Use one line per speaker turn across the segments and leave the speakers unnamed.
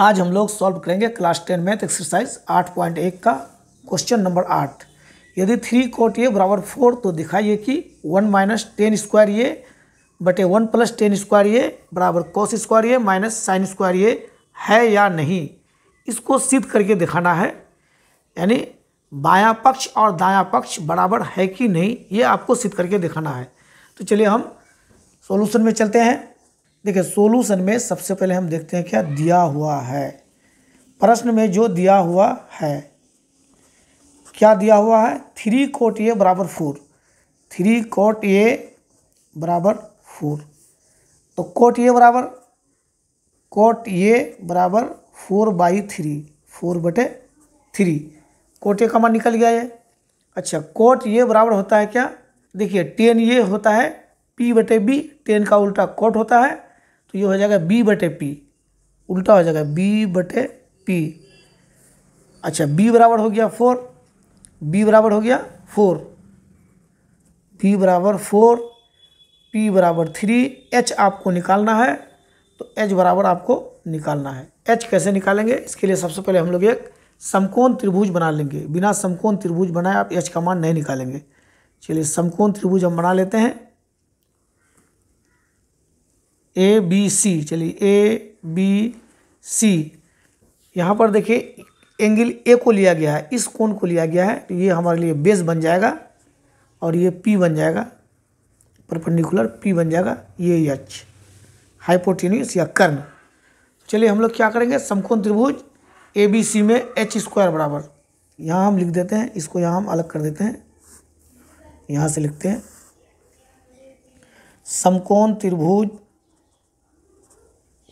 आज हम लोग सॉल्व करेंगे क्लास टेन मैथ एक्सरसाइज आठ पॉइंट एक का क्वेश्चन नंबर आठ यदि थ्री कोट ए बराबर फोर तो दिखाइए कि वन माइनस टेन स्क्वायर ये बटे वन प्लस टेन स्क्वायर ये बराबर कॉस स्क्वायर ये माइनस साइन स्क्वायर ये है या नहीं इसको सिद्ध करके दिखाना है यानी बायां पक्ष और दायां पक्ष बराबर है कि नहीं ये आपको सिद्ध करके दिखाना है तो चलिए हम सॉल्यूशन में चलते हैं देखिए सोलूशन में सबसे पहले हम देखते हैं क्या दिया हुआ है प्रश्न में जो दिया हुआ है क्या दिया हुआ है थ्री कोट ए बराबर फोर थ्री कोट ए बराबर फोर तो कोट ए बराबर कोट ए बराबर फोर बाई थ्री फोर बटे थ्री कोट ए का मान निकल गया ये अच्छा कोट ये बराबर होता है क्या देखिए टेन ये होता है पी बटे बी टेन का उल्टा कोट होता है तो ये हो जाएगा बी बटे पी उल्टा हो जाएगा बी बटे पी अच्छा बी बराबर हो गया फोर बी बराबर हो गया फोर बी बराबर फोर पी बराबर थ्री एच आपको निकालना है तो एच बराबर आपको निकालना है एच कैसे निकालेंगे इसके लिए सबसे पहले हम लोग एक समकोण त्रिभुज बना लेंगे बिना समकोण त्रिभुज बनाए आप एच का मान नहीं निकालेंगे चलिए समकोण त्रिभुज हम बना लेते हैं ए बी सी चलिए ए बी सी यहाँ पर देखिए एंगल ए को लिया गया है इस कोण को लिया गया है तो ये हमारे लिए बेस बन जाएगा और ये पी बन जाएगा परपेंडिकुलर पी बन जाएगा ये एच हाइपोटेनियस या कर्ण चलिए हम लोग क्या करेंगे समकोण त्रिभुज ए बी सी में एच स्क्वायर बराबर यहाँ हम लिख देते हैं इसको यहाँ हम अलग कर देते हैं यहाँ से लिखते हैं समकोण त्रिभुज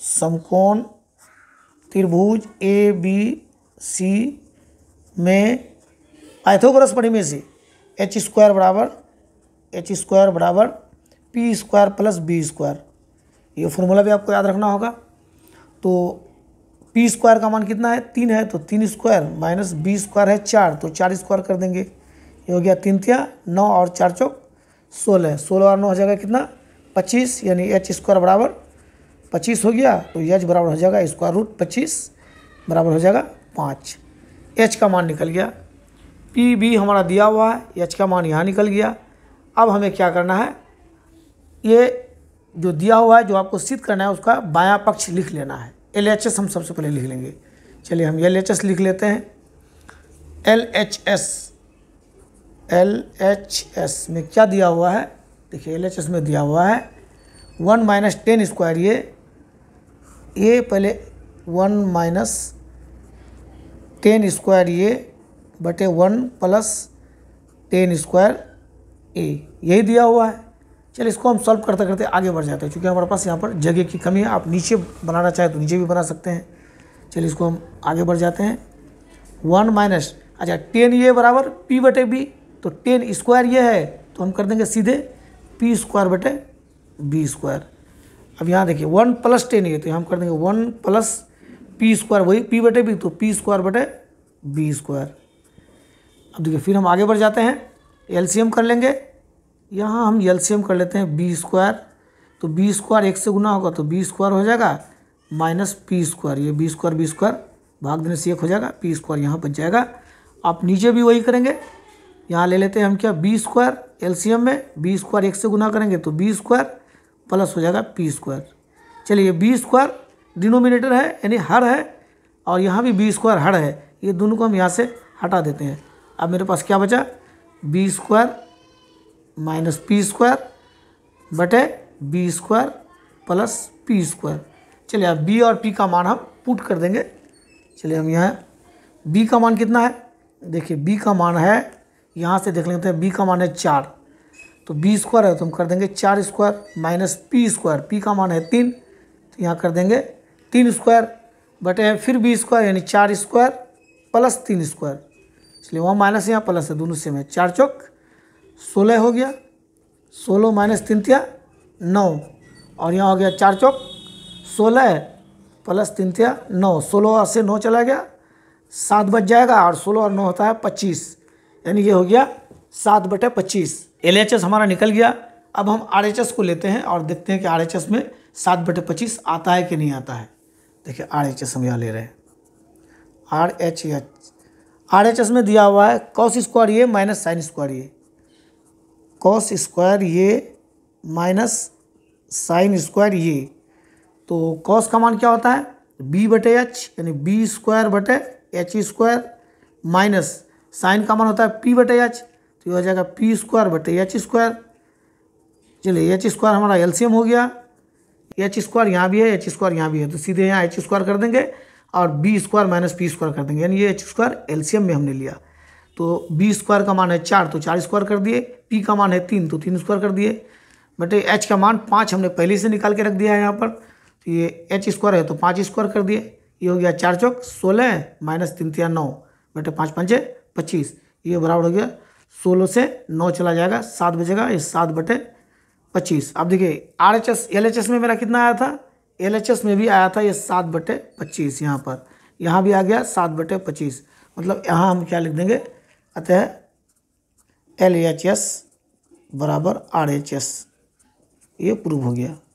समकोण त्रिभुज ए बी सी में पाइथागोरस में से एच स्क्वायर बराबर एच स्क्वायर बराबर P square plus B square ये फॉर्मूला भी आपको याद रखना होगा तो पी स्क्वायर का मान कितना है तीन है तो तीन स्क्वायर माइनस बी स्क्वायर है चार तो चार स्क्वायर कर देंगे ये हो गया तीन तिया नौ और चार चौक सोलह सोलह और नौ हो जाएगा कितना पच्चीस यानी एच स्क्वायर बराबर पच्चीस हो गया तो यच बराबर हो जाएगा स्क्वायर रूट पच्चीस बराबर हो जाएगा पाँच एच का मान निकल गया पी बी हमारा दिया हुआ है एच का मान यहाँ निकल गया अब हमें क्या करना है ये जो दिया हुआ है जो आपको सिद्ध करना है उसका बायां पक्ष लिख लेना है एल एच एस हम सबसे पहले लिख लेंगे चलिए हम एल एच एस लिख लेते हैं L H S L H S में क्या दिया हुआ है देखिए एल एच एस में दिया हुआ है वन माइनस टेन स्क्वायर ये ए पहले वन माइनस टेन स्क्वायर ये बटे one plus tan square A यही दिया हुआ है चलिए इसको हम सॉल्व करते करते आगे बढ़ जाते हैं क्योंकि हमारे पास यहाँ पर जगह की कमी है आप नीचे बनाना चाहें तो नीचे भी बना सकते हैं चलिए इसको हम आगे बढ़ जाते हैं वन माइनस अच्छा टेन ये बराबर पी बटे बी तो टेन स्क्वायर ये है तो हम कर देंगे सीधे पी स्क्वायर बटे बी स्क्वायर अब यहाँ देखिए वन प्लस टेन ये तो हम कर देंगे वन प्लस पी स्क्वायर वही पी बटे बी तो पी स्क्वायर बटे बी स्क्वायर अब देखिए फिर हम आगे बढ़ जाते हैं एम कर लेंगे यहाँ हम एम कर लेते हैं बी स्क्वायर तो बी स्क्वायर एक से गुना होगा तो बी स्क्वायर हो जाएगा माइनस पी स्क्वायर ये बी स्क्वायर बी स्क्वायर भाग देने से एक हो जाएगा पी स्क्वायर यहाँ बच जाएगा आप नीचे भी वही करेंगे यहाँ ले लेते हैं हम क्या बी स्क्वायर एम में बी स्क्वायर एक से गुना करेंगे तो बी स्क्वायर प्लस हो जाएगा पी स्क्वायर चलिए बी स्क्वायर डिनोमिनेटर है यानी हर है और यहाँ भी बी स्क्वायर हर है ये दोनों को हम यहाँ से हटा देते हैं अब मेरे पास क्या बचा B square minus P square बटे B square plus P square चलिए अब बी और पी का मान हम पुट कर देंगे चलिए हम यहाँ बी का मान कितना है देखिए बी का मान है यहाँ से देख लेते हैं बी का मान है चार तो बी स्क्वायर है तो हम कर देंगे चार square minus P square P का मान है तीन तो यहाँ कर देंगे तीन स्क्वायर बटे हैं फिर बी स्क्वायर यानी चार स्क्वायर प्लस तीन स्क्वायर इसलिए वहाँ माइनस यहाँ प्लस है दोनों सेम है चार चौक सोलह हो गया सोलह माइनस तीन तिया नौ और यहाँ हो गया चार चौक सोलह प्लस तीन तिया नौ सोलह से नौ चला गया सात बच जाएगा और सोलह और नौ होता है पच्चीस यानी ये हो गया सात बटे पच्चीस एल हमारा निकल गया अब हम आर को लेते हैं और देखते हैं कि आर में सात बटे पच्चीस आता है कि नहीं आता है देखिए आर एच एस हम यहाँ ले रहे हैं R H H R H S में दिया हुआ है कॉस स्क्वायर ये माइनस साइन स्क्वायर ये कॉस स्क्वायर ये माइनस साइन स्क्वायर ये तो कॉस का मान क्या होता है बी बटे एच यानी बी स्क्वायर बटे एच स्क्वायर माइनस साइन का मान होता है पी बटे एच तो ये हो जाएगा पी स्क्वायर बटे एच स्क्वायर चलिए एच स्क्वायर हमारा एलसीएम हो गया एच स्क्वायर यहाँ भी है एच स्क्वायर यहाँ भी है तो सीधे यहाँ एच स्क्वायर कर देंगे और B square minus P square कर देंगे यानी ये एच स्क्वायर एलसीएम में हमने लिया तो बी स्क्वायर का मान है चार तो चार स्क्वायर कर दिए पी का मान है तीन तो तीन स्क्वायर कर दिए बटे एच का मान पाँच हमने पहले से निकाल के रख दिया है यहाँ पर तो ये एच स्क्वायर है तो पाँच स्क्वायर कर दिए ये हो गया चार चौक सोलह माइनस तीन तिया तो नौ बटे पाँच पाँच पच्चीस ये बराबर हो गया सोलह से नौ चला जाएगा सात बजेगा ये सात बटे पच्चीस अब देखिए R H S L H S में मेरा कितना आया था एल एच एस में भी आया था ये सात बटे पच्चीस यहाँ पर यहाँ भी आ गया सात बटे पच्चीस मतलब यहाँ हम क्या लिख देंगे अतः एल एच एस बराबर आर एच एस ये प्रूव हो गया